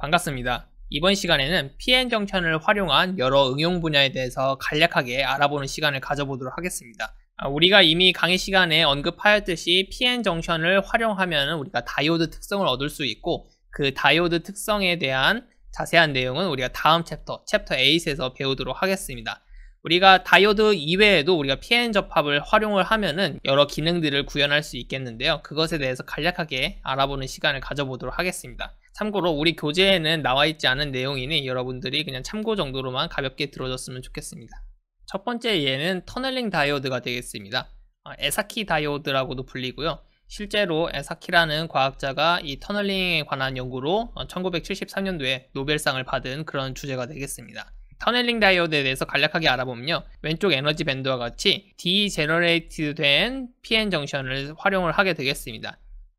반갑습니다. 이번 시간에는 PN 정천을 활용한 여러 응용 분야에 대해서 간략하게 알아보는 시간을 가져보도록 하겠습니다. 아, 우리가 이미 강의 시간에 언급하였듯이 PN 정천을 활용하면 우리가 다이오드 특성을 얻을 수 있고 그 다이오드 특성에 대한 자세한 내용은 우리가 다음 챕터, 챕터 8에서 배우도록 하겠습니다. 우리가 다이오드 이외에도 우리가 PN 접합을 활용을 하면은 여러 기능들을 구현할 수 있겠는데요. 그것에 대해서 간략하게 알아보는 시간을 가져보도록 하겠습니다. 참고로 우리 교재에는 나와 있지 않은 내용이니 여러분들이 그냥 참고 정도로만 가볍게 들어줬으면 좋겠습니다. 첫 번째 예는 터널링 다이오드가 되겠습니다. 아, 에사키 다이오드라고도 불리고요. 실제로 에사키라는 과학자가 이 터널링에 관한 연구로 1973년도에 어, 노벨상을 받은 그런 주제가 되겠습니다. 터널링 다이오드에 대해서 간략하게 알아보면요. 왼쪽 에너지 밴드와 같이 디제너레이티드 된 PN 정션을 활용을 하게 되겠습니다.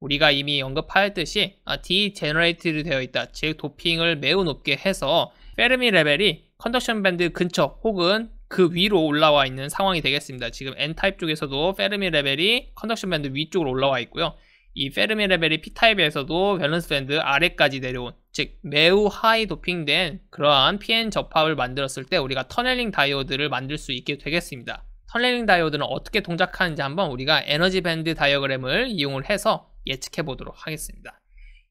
우리가 이미 언급하였듯이 d 아, g e e 제너레이티드 되어 있다. 즉 도핑을 매우 높게 해서 페르미 레벨이 컨덕션 밴드 근처 혹은 그 위로 올라와 있는 상황이 되겠습니다. 지금 N타입 쪽에서도 페르미 레벨이 컨덕션 밴드 위쪽으로 올라와 있고요. 이 페르미 레벨이 P타입에서도 밸런스 밴드 아래까지 내려온 즉 매우 하이 도핑된 그러한 PN 접합을 만들었을 때 우리가 터널링 다이오드를 만들 수 있게 되겠습니다. 터널링 다이오드는 어떻게 동작하는지 한번 우리가 에너지 밴드 다이어그램을 이용을 해서 예측해 보도록 하겠습니다.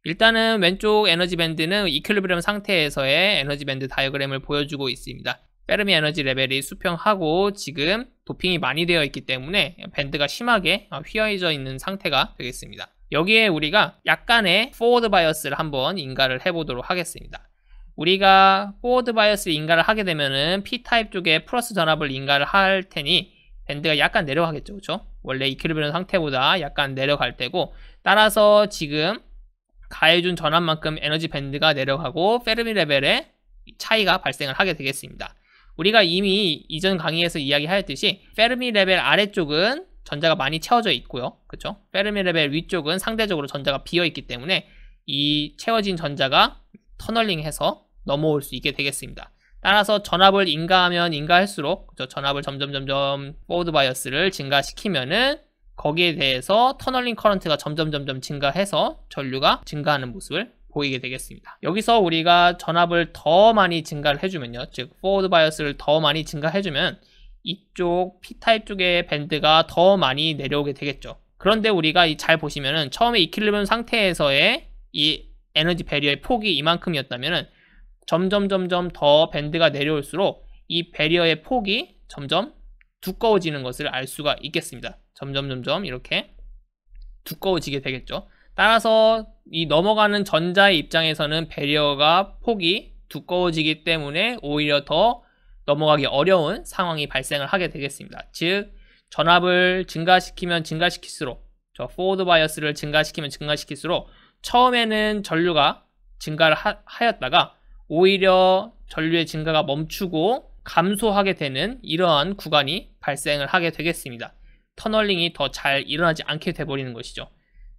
일단은 왼쪽 에너지 밴드는 이퀄리브리엄 상태에서의 에너지 밴드 다이어그램을 보여주고 있습니다. 페르미 에너지 레벨이 수평하고 지금 도핑이 많이 되어 있기 때문에 밴드가 심하게 휘어져 있는 상태가 되겠습니다. 여기에 우리가 약간의 포워드 바이어스를 한번 인가를 해보도록 하겠습니다. 우리가 포워드 바이어스 인가를 하게 되면은 P 타입 쪽에 플러스 전압을 인가를 할 테니 밴드가 약간 내려가겠죠, 그렇죠? 원래 이큐리브는 상태보다 약간 내려갈 때고 따라서 지금 가해준 전압만큼 에너지 밴드가 내려가고 페르미 레벨의 차이가 발생을 하게 되겠습니다. 우리가 이미 이전 강의에서 이야기하였듯이 페르미 레벨 아래쪽은 전자가 많이 채워져 있고요. 그렇 페르미 레벨 위쪽은 상대적으로 전자가 비어 있기 때문에 이 채워진 전자가 터널링해서 넘어올 수 있게 되겠습니다. 따라서 전압을 인가하면 인가할수록 전압을 점점 점점 포워드 바이어스를 증가시키면은 거기에 대해서 터널링 커런트가 점점 점점 증가해서 전류가 증가하는 모습을 보이게 되겠습니다. 여기서 우리가 전압을 더 많이 증가를 해주면요. 즉 포워드 바이어스를 더 많이 증가해주면 이쪽 P타입 쪽의 밴드가 더 많이 내려오게 되겠죠. 그런데 우리가 잘 보시면은 처음에 이킬리브 상태에서의 이 에너지 배리어의 폭이 이만큼이었다면은 점점 점점 더 밴드가 내려올수록 이 배리어의 폭이 점점 두꺼워지는 것을 알 수가 있겠습니다. 점점 점점 이렇게 두꺼워지게 되겠죠. 따라서 이 넘어가는 전자의 입장에서는 배리어가 폭이 두꺼워지기 때문에 오히려 더 넘어가기 어려운 상황이 발생을 하게 되겠습니다. 즉 전압을 증가시키면 증가시킬수록 저 포워드 바이어스를 증가시키면 증가시킬수록 처음에는 전류가 증가를 하, 하였다가 오히려 전류의 증가가 멈추고 감소하게 되는 이러한 구간이 발생을 하게 되겠습니다. 터널링이 더 잘 일어나지 않게 돼버리는 것이죠.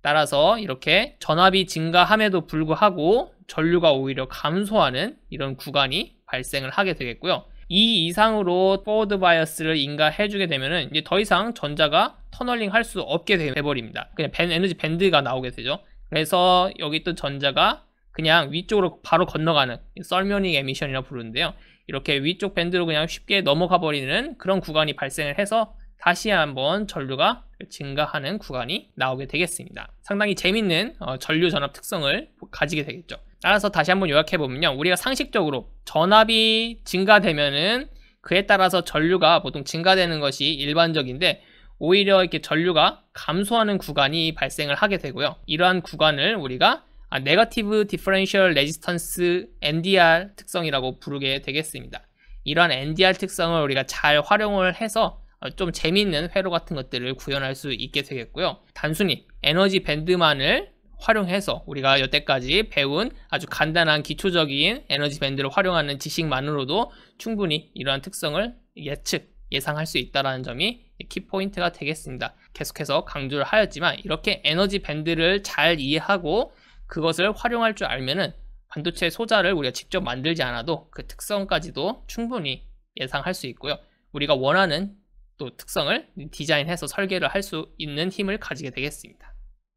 따라서 이렇게 전압이 증가함에도 불구하고 전류가 오히려 감소하는 이런 구간이 발생을 하게 되겠고요. 이 이상으로 포워드 바이어스를 인가해주게 되면은 이제 더 이상 전자가 터널링 할 수 없게 돼버립니다. 그냥 밴, 에너지 밴드가 나오게 되죠. 그래서 여기 또 전자가 그냥 위쪽으로 바로 건너가는 썰면닝 에미션이라 고 부르는데요. 이렇게 위쪽 밴드로 그냥 쉽게 넘어가 버리는 그런 구간이 발생을 해서 다시 한번 전류가 증가하는 구간이 나오게 되겠습니다. 상당히 재밌는 어, 전류 전압 특성을 가지게 되겠죠. 따라서 다시 한번 요약해 보면요. 우리가 상식적으로 전압이 증가되면은 그에 따라서 전류가 보통 증가되는 것이 일반적인데 오히려 이렇게 전류가 감소하는 구간이 발생을 하게 되고요. 이러한 구간을 우리가 아, 네거티브 디퍼런셜 레지스턴스 NDR 특성이라고 부르게 되겠습니다. 이러한 NDR 특성을 우리가 잘 활용을 해서 어, 좀 재미있는 회로 같은 것들을 구현할 수 있게 되겠고요. 단순히 에너지 밴드만을 활용해서 우리가 여태까지 배운 아주 간단한 기초적인 에너지 밴드를 활용하는 지식만으로도 충분히 이러한 특성을 예측, 예상할 수 있다는 점이 키포인트가 되겠습니다. 계속해서 강조를 하였지만 이렇게 에너지 밴드를 잘 이해하고 그것을 활용할 줄 알면은 반도체 소자를 우리가 직접 만들지 않아도 그 특성까지도 충분히 예상할 수 있고요. 우리가 원하는 또 특성을 디자인해서 설계를 할 수 있는 힘을 가지게 되겠습니다.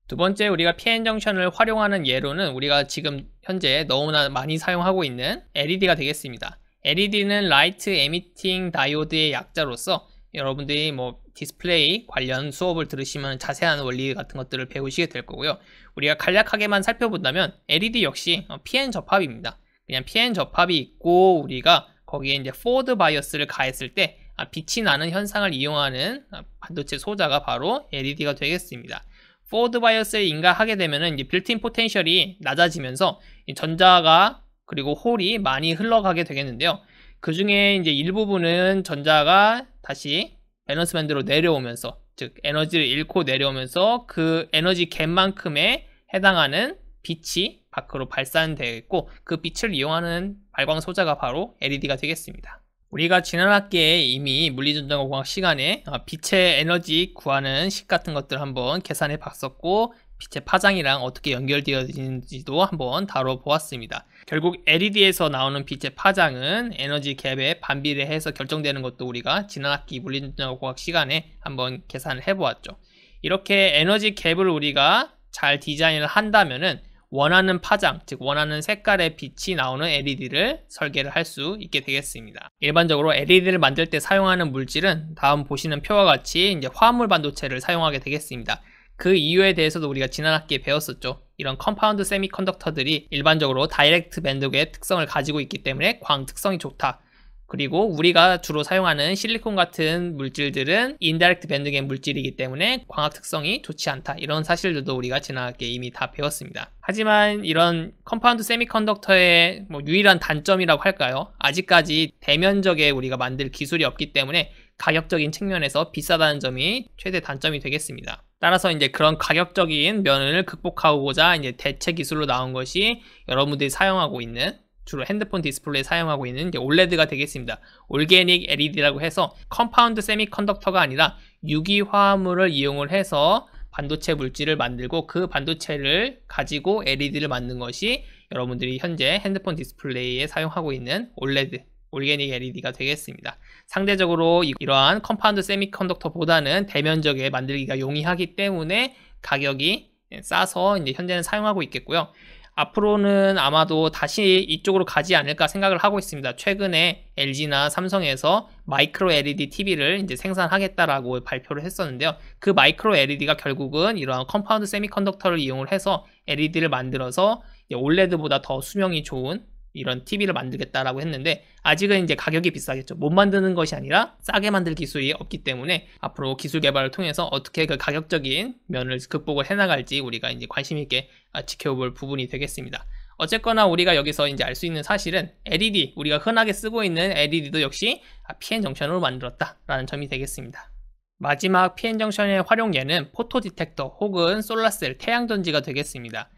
두 번째 우리가 PN 정션을 활용하는 예로는 우리가 지금 현재 너무나 많이 사용하고 있는 LED가 되겠습니다. LED는 Light Emitting d i o d e 의 약자로서 여러분들이 뭐 디스플레이 관련 수업을 들으시면 자세한 원리 같은 것들을 배우시게 될 거고요. 우리가 간략하게만 살펴본다면 LED 역시 어, PN 접합입니다. 그냥 PN 접합이 있고 우리가 거기에 이제 포드 바이어스를 가했을 때 아, 빛이 나는 현상을 이용하는 아, 반도체 소자가 바로 LED가 되겠습니다. 포드 바이어스에 인가하게 되면 이제 빌트인 포텐셜이 낮아지면서 전자가 그리고 홀이 많이 흘러가게 되겠는데요. 그 중에 이제 일부분은 전자가 다시 밸런스 밴드로 내려오면서 즉 에너지를 잃고 내려오면서 그 에너지 갭만큼에 해당하는 빛이 밖으로 발산되겠고 그 빛을 이용하는 발광 소자가 바로 LED가 되겠습니다. 우리가 지난 학기에 이미 물리전자공학 시간에 어, 빛의 에너지 구하는 식 같은 것들 한번 계산해 봤었고 빛의 파장이랑 어떻게 연결되어지는지도 한번 다뤄보았습니다. 결국 LED에서 나오는 빛의 파장은 에너지 갭에 반비례해서 결정되는 것도 우리가 지난 학기 물리전자공학 시간에 한번 계산을 해보았죠. 이렇게 에너지 갭을 우리가 잘 디자인을 한다면은 원하는 파장, 즉 원하는 색깔의 빛이 나오는 LED를 설계를 할 수 있게 되겠습니다. 일반적으로 LED를 만들 때 사용하는 물질은 다음 보시는 표와 같이 이제 화합물 반도체를 사용하게 되겠습니다. 그 이유에 대해서도 우리가 지난 학기에 배웠었죠. 이런 컴파운드 세미컨덕터들이 일반적으로 다이렉트 밴드의 특성을 가지고 있기 때문에 광 특성이 좋다. 그리고 우리가 주로 사용하는 실리콘 같은 물질들은 인다이렉트 밴드의 물질이기 때문에 광학 특성이 좋지 않다. 이런 사실들도 우리가 지난 학기에 이미 다 배웠습니다. 하지만 이런 컴파운드 세미컨덕터의 뭐 유일한 단점이라고 할까요? 아직까지 대면적에 우리가 만들 기술이 없기 때문에 가격적인 측면에서 비싸다는 점이 최대 단점이 되겠습니다. 따라서 이제 그런 가격적인 면을 극복하고자 이제 대체 기술로 나온 것이 여러분들이 사용하고 있는 주로 핸드폰 디스플레이 사용하고 있는 이제 OLED가 되겠습니다. 올게닉 LED라고 해서 컴파운드 세미컨덕터가 아니라 유기화합물을 이용을 해서 반도체 물질을 만들고 그 반도체를 가지고 LED를 만든 것이 여러분들이 현재 핸드폰 디스플레이에 사용하고 있는 OLED 올게닉 LED가 되겠습니다. 상대적으로 이러한 컴파운드 세미컨덕터보다는 대면적에 만들기가 용이하기 때문에 가격이 예, 싸서 이제 현재는 사용하고 있겠고요. 앞으로는 아마도 다시 이쪽으로 가지 않을까 생각을 하고 있습니다. 최근에 LG나 삼성에서 마이크로 LED TV를 이제 생산하겠다라고 발표를 했었는데요. 그 마이크로 LED가 결국은 이러한 컴파운드 세미컨덕터를 이용을 해서 LED를 만들어서 올레드보다 더 수명이 좋은 이런 TV를 만들겠다라고 했는데 아직은 이제 가격이 비싸겠죠. 못 만드는 것이 아니라 싸게 만들 기술이 없기 때문에 앞으로 기술 개발을 통해서 어떻게 그 가격적인 면을 극복을 해나갈지 우리가 이제 관심 있게 아, 지켜볼 부분이 되겠습니다. 어쨌거나 우리가 여기서 이제 알 수 있는 사실은 LED 우리가 흔하게 쓰고 있는 LED도 역시 아, PN 정션으로 만들었다라는 점이 되겠습니다. 마지막 PN 정션의 활용 예는 포토 디텍터 혹은 솔라셀 태양 전지가 되겠습니다.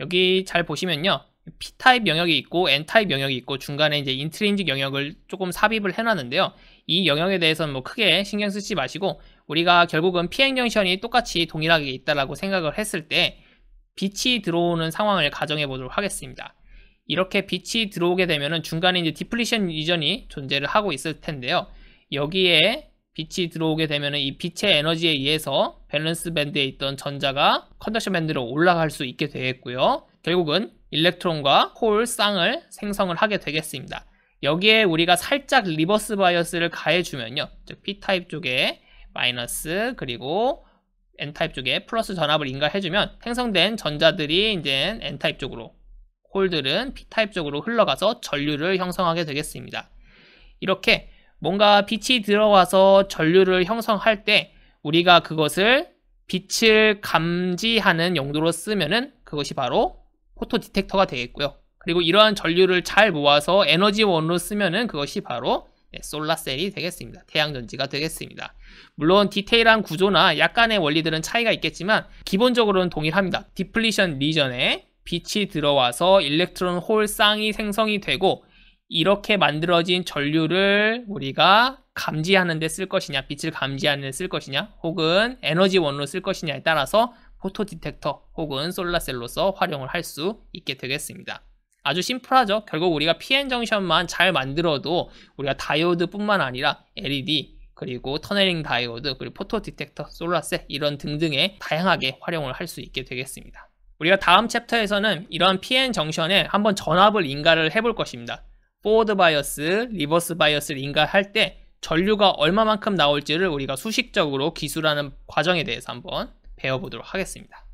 여기 잘 보시면요. P타입 영역이 있고 N타입 영역이 있고 중간에 이제 인트린직 영역을 조금 삽입을 해놨는데요. 이 영역에 대해서는 뭐 크게 신경 쓰지 마시고 우리가 결국은 피행정션이 똑같이 동일하게 있다라고 생각을 했을 때 빛이 들어오는 상황을 가정해 보도록 하겠습니다. 이렇게 빛이 들어오게 되면 중간에 이제 디플리션 이전이 존재를 하고 있을 텐데요. 여기에 빛이 들어오게 되면이 빛의 에너지에 의해서 밸런스 밴드에 있던 전자가 컨덕션 밴드로 올라갈 수 있게 되겠고요. 결국은 일렉트론과 홀 쌍을 생성을 하게 되겠습니다. 여기에 우리가 살짝 리버스 바이어스를 가해주면요. 즉 P타입 쪽에 마이너스 그리고 N타입 쪽에 플러스 전압을 인가해주면 생성된 전자들이 이제 N타입 쪽으로 홀들은 P타입 쪽으로 흘러가서 전류를 형성하게 되겠습니다. 이렇게 뭔가 빛이 들어와서 전류를 형성할 때 우리가 그것을 빛을 감지하는 용도로 쓰면은 그것이 바로 포토 디텍터가 되겠고요. 그리고 이러한 전류를 잘 모아서 에너지원으로 쓰면은 그것이 바로 네, 예, 솔라셀이 되겠습니다. 태양전지가 되겠습니다. 물론 디테일한 구조나 약간의 원리들은 차이가 있겠지만 기본적으로는 동일합니다. 디플리션 리전에 빛이 들어와서 일렉트론 홀 쌍이 생성이 되고 이렇게 만들어진 전류를 우리가 감지하는 데 쓸 것이냐 빛을 감지하는 데 쓸 것이냐 혹은 에너지원으로 쓸 것이냐에 따라서 포토 디텍터 혹은 솔라셀로서 활용을 할 수 있게 되겠습니다. 아주 심플하죠. 결국 우리가 PN 정션만 잘 만들어도 우리가 다이오드뿐만 아니라 LED 그리고 터널링 다이오드 그리고 포토 디텍터, 솔라셀 이런 등등의 다양하게 활용을 할 수 있게 되겠습니다. 우리가 다음 챕터에서는 이러한 PN 정션에 한번 전압을 인가를 해볼 것입니다. 포워드 바이어스, 리버스 바이어스를 인가할 때 전류가 얼마만큼 나올지를 우리가 수식적으로 기술하는 과정에 대해서 한번 배워보도록 하겠습니다.